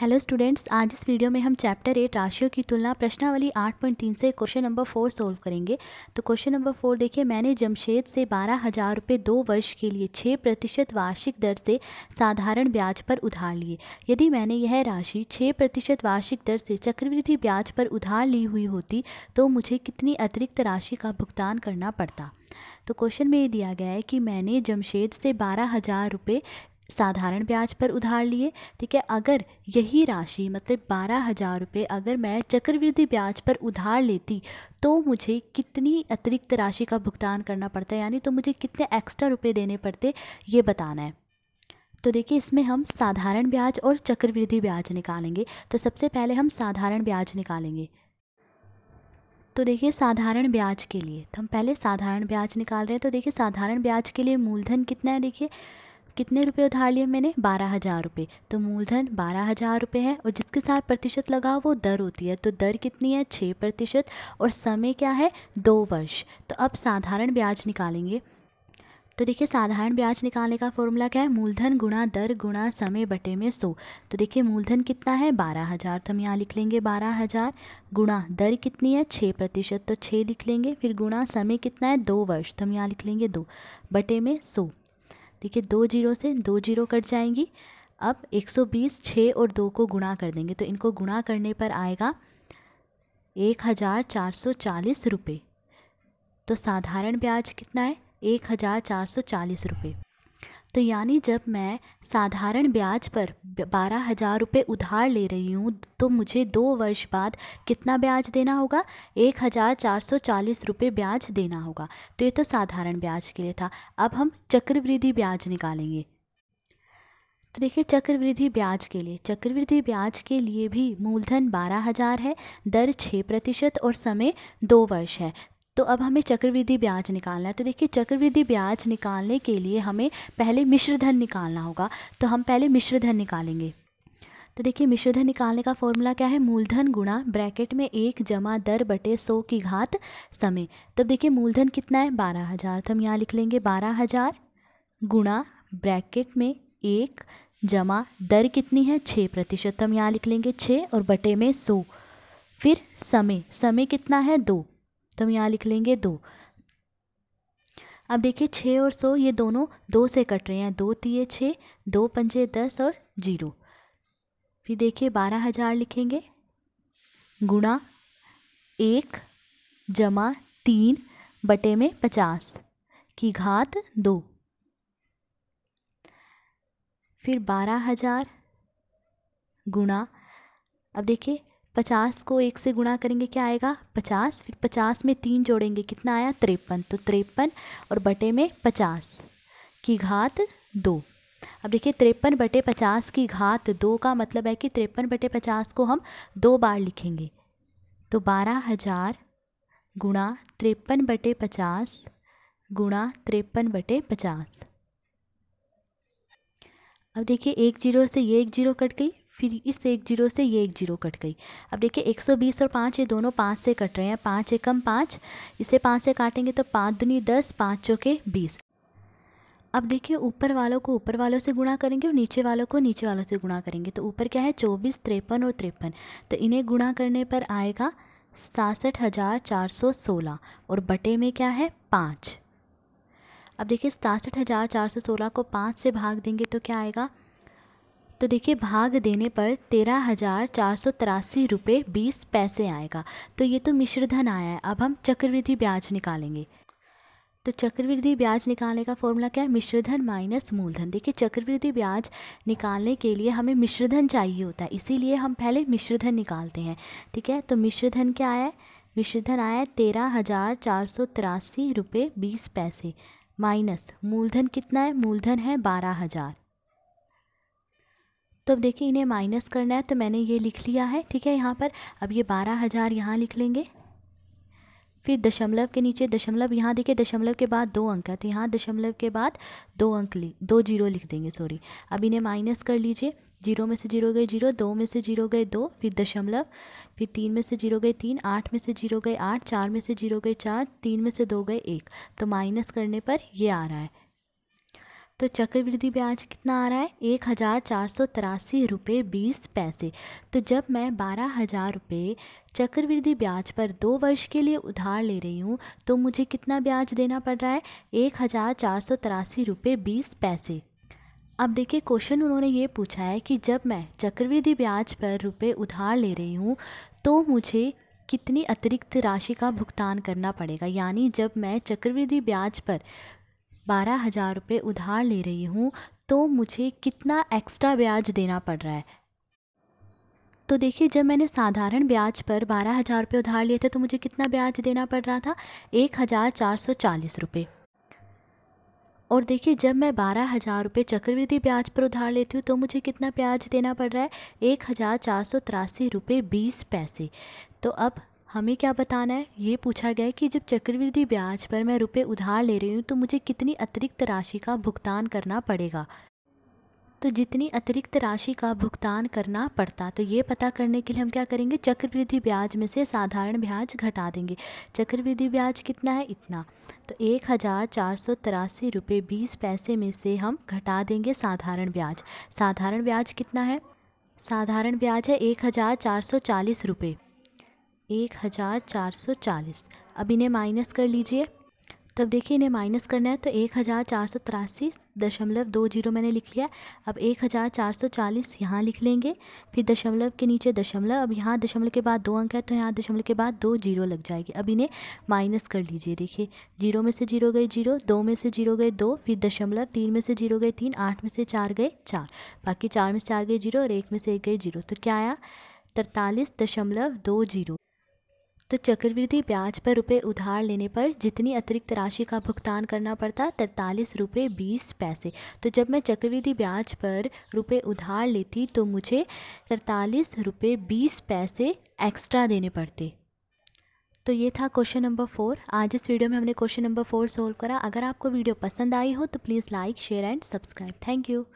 hello students आज इस video में हम चैप्टर एट राशियों की तुलना प्रश्नावली 8.3 से क्वेश्चन नंबर फोर सोल्व करेंगे तो क्वेश्चन नंबर फोर देखिए मैंने जमशेद से बारह हज़ार रुपये दो वर्ष के लिए छः प्रतिशत वार्षिक दर से साधारण ब्याज पर उधार लिए यदि मैंने यह राशि छः प्रतिशत वार्षिक दर से चक्रवृद्धि ब्याज पर उधार ली हुई होती तो मुझे कितनी अतिरिक्त राशि का भुगतान करना पड़ता तो क्वेश्चन में ये दिया गया है कि मैंने जमशेद से बारह हज़ार रुपये साधारण ब्याज पर उधार लिए ठीक है अगर यही राशि मतलब बारह हज़ार रुपये अगर मैं चक्रवृद्धि ब्याज पर उधार लेती तो मुझे कितनी अतिरिक्त राशि का भुगतान करना पड़ता है यानी तो मुझे कितने एक्स्ट्रा रुपये देने पड़ते ये बताना है तो देखिए इसमें हम साधारण ब्याज और चक्रवृद्धि ब्याज निकालेंगे तो सबसे पहले हम साधारण ब्याज निकालेंगे तो देखिए साधारण ब्याज के लिए तो हम पहले साधारण ब्याज निकाल रहे हैं तो देखिए साधारण ब्याज के लिए मूलधन कितना है देखिए कितने रुपए उधार लिए मैंने बारह हज़ार रुपये तो मूलधन बारह हज़ार रुपये है और जिसके साथ प्रतिशत लगा वो दर होती है तो दर कितनी है छः प्रतिशत और समय क्या है दो वर्ष तो अब साधारण ब्याज निकालेंगे तो देखिए साधारण ब्याज निकालने का फॉर्मूला क्या है मूलधन गुणा दर गुणा समय बटे में सौ तो देखिए मूलधन कितना है बारह हज़ार तो हम यहाँ लिख लेंगे बारह हज़ार गुणा दर कितनी है छः प्रतिशत तो छः लिख लेंगे फिर गुणा समय कितना है दो वर्ष तो हम यहाँ लिख लेंगे दो बटे में सौ देखिए दो जीरो से दो जीरो कट जाएंगी अब 120 छः और दो को गुणा कर देंगे तो इनको गुणा करने पर आएगा एक हज़ार चार सौ चालीस रुपये तो साधारण ब्याज कितना है एक हज़ार चार सौ चालीस रुपये तो यानी जब मैं साधारण ब्याज पर बारह हज़ार रुपये उधार ले रही हूँ तो मुझे दो वर्ष बाद कितना ब्याज देना होगा एक हज़ार चार सौ चालीस रुपये ब्याज देना होगा तो ये तो साधारण ब्याज के लिए था अब हम चक्रवृद्धि ब्याज निकालेंगे तो देखिए चक्रवृद्धि ब्याज के लिए चक्रवृद्धि ब्याज के लिए भी मूलधन बारह हज़ार है दर छः प्रतिशत और समय दो वर्ष है तो अब हमें चक्रवृद्धि ब्याज निकालना है तो देखिए चक्रवृद्धि ब्याज निकालने के लिए हमें पहले मिश्रधन निकालना होगा तो हम पहले मिश्रधन निकालेंगे तो देखिए मिश्रधन निकालने का फॉर्मूला क्या है मूलधन गुणा ब्रैकेट में एक जमा दर बटे सौ की घात समय तो देखिए मूलधन कितना है बारह हज़ार तो हम यहाँ लिख लेंगे बारह हज़ार गुणा ब्रैकेट में एक जमा दर कितनी है छः प्रतिशत तो हम यहाँ लिख लेंगे छः और बटे में सौ फिर समय समय कितना है दो तो हम यहाँ लिख लेंगे दो अब देखिए छः और सौ ये दोनों दो से कट रहे हैं दो तीय छः दो पंजे दस और जीरो फिर देखिए बारह हज़ार लिखेंगे गुणा एक जमा तीन बटे में पचास की घात दो फिर बारह हज़ार गुणा अब देखिए पचास को एक से गुणा करेंगे क्या आएगा पचास फिर पचास में तीन जोड़ेंगे कितना आया त्रेपन तो त्रेपन और बटे में पचास की घात दो अब देखिए त्रेपन बटे पचास की घात दो का मतलब है कि त्रेपन बटे पचास को हम दो बार लिखेंगे तो बारह हज़ार गुणा त्रेपन बटे पचास गुणा त्रेपन बटे पचास अब देखिए एक जीरो से ये एक जीरो कट गई फिर इस एक जीरो से ये एक जीरो कट गई अब देखिए एक सौ बीस और पाँच ये दोनों पाँच से कट रहे हैं पाँच एकम पाँच इसे पाँच से काटेंगे तो पाँच दुनी दस पाँच चौके बीस अब देखिए ऊपर वालों को ऊपर वालों से गुणा करेंगे और नीचे वालों को नीचे वालों से गुणा करेंगे तो ऊपर क्या है चौबीस तिरपन और तिरपन तो इन्हें गुणा करने पर आएगा सतासठ हज़ार चार सौ सोलह और बटे में क्या है पाँच अब देखिए सतासठ हज़ार चार सौ सोलह को पाँच से भाग देंगे तो क्या आएगा तो देखिए भाग देने पर तेरह हज़ार चार सौ तिरासी रुपये बीस पैसे आएगा तो ये तो मिश्रधन आया है अब हम चक्रवृद्धि ब्याज निकालेंगे तो चक्रवृद्धि ब्याज निकालने का फॉर्मूला क्या है मिश्रधन माइनस मूलधन देखिए चक्रवृद्धि ब्याज निकालने के लिए हमें मिश्रधन चाहिए होता है इसीलिए हम पहले मिश्रधन निकालते हैं ठीक है तो मिश्रधन क्या है मिश्रधन आया है तेरह हज़ार चार सौ तिरासी रुपये बीस पैसे माइनस मूलधन कितना है मूलधन है बारह हज़ार तो अब देखिए इन्हें माइनस करना है तो मैंने ये लिख लिया है ठीक है यहाँ पर अब ये बारह हज़ार यहाँ लिख लेंगे फिर दशमलव के नीचे दशमलव यहाँ देखिए दशमलव के बाद दो अंक है तो यहाँ दशमलव के बाद दो अंक ली दो जीरो लिख देंगे सॉरी अब इन्हें माइनस कर लीजिए जीरो में से जीरो गए जीरो दो में से जीरो गए दो फिर दशमलव फिर तीन में से जीरो गए तीन आठ में से जीरो गए आठ चार में से जीरो गए चार तीन में से दो गए एक तो माइनस करने पर ये आ रहा है तो चक्रवृद्धि ब्याज कितना आ रहा है एक हज़ार चार सौ तिरासी रुपये बीस पैसे तो जब मैं बारह हज़ार रुपये चक्रवृद्धि ब्याज पर दो वर्ष के लिए उधार ले रही हूँ तो मुझे कितना ब्याज देना पड़ रहा है एक हज़ार चार सौ तिरासी रुपये बीस पैसे अब देखिए क्वेश्चन उन्होंने ये पूछा है कि जब मैं चक्रवृद्धि ब्याज पर रुपये उधार ले रही हूँ तो मुझे कितनी अतिरिक्त राशि का भुगतान करना पड़ेगा यानी जब मैं चक्रवृद्धि ब्याज पर बारह हज़ार रुपये उधार ले रही हूँ तो मुझे कितना एक्स्ट्रा ब्याज देना पड़ रहा है तो देखिए जब मैंने साधारण ब्याज पर बारह हज़ार रुपये उधार लिए थे तो मुझे कितना ब्याज देना पड़ रहा था एक हज़ार चार सौ चालीस रुपये और देखिए जब मैं बारह हज़ार रुपये चक्रवृद्धि ब्याज पर उधार लेती हूँ तो मुझे कितना ब्याज देना पड़ रहा है एक हज़ार चार सौ तिरासी रुपये बीस पैसे तो अब हमें क्या बताना है ये पूछा गया है कि जब चक्रवृद्धि ब्याज पर मैं रुपये उधार ले रही हूँ तो मुझे कितनी अतिरिक्त राशि का भुगतान करना पड़ेगा तो जितनी अतिरिक्त राशि का भुगतान करना पड़ता तो ये पता करने के लिए हम क्या करेंगे चक्रवृद्धि ब्याज में से साधारण ब्याज घटा देंगे चक्रवृद्धि ब्याज कितना है इतना तो एक हज़ार चार सौ तिरासी रुपये बीस पैसे में से हम घटा देंगे साधारण ब्याज साधारण ब्याज कितना है साधारण ब्याज है एक हज़ार चार सौ चालीस रुपये एक हज़ार चार सौ चालीस अब इन्हें माइनस कर लीजिए तब देखिए इन्हें माइनस करना है तो एक हज़ार चार सौ तिरासी दशमलव दो जीरो मैंने लिख लिया अब एक हज़ार चार सौ चालीस यहाँ लिख लेंगे फिर दशमलव के नीचे दशमलव अब यहाँ दशमलव के बाद दो अंक है तो यहाँ दशमलव के बाद दो जीरो लग जाएगी अब इन्हें माइनस कर लीजिए देखिए जीरो में से जीरो गए जीरो दो में से जीरो गए दो फिर दशमलव तीन में से जीरो गए तीन आठ में से चार गए चार बाकी चार में से चार गए जीरो और एक में से एक गए जीरो तो क्या आया तरतालीस दशमलव दो जीरो तो चक्रवृद्धि ब्याज पर रुपये उधार लेने पर जितनी अतिरिक्त राशि का भुगतान करना पड़ता तैंतालीस रुपये बीस पैसे तो जब मैं चक्रवृद्धि ब्याज पर रुपये उधार लेती तो मुझे तैंतालीस रुपये बीस पैसे एक्स्ट्रा देने पड़ते तो ये था क्वेश्चन नंबर फोर आज इस वीडियो में हमने क्वेश्चन नंबर फोर सोल्व करा अगर आपको वीडियो पसंद आई हो तो please like share and subscribe thank you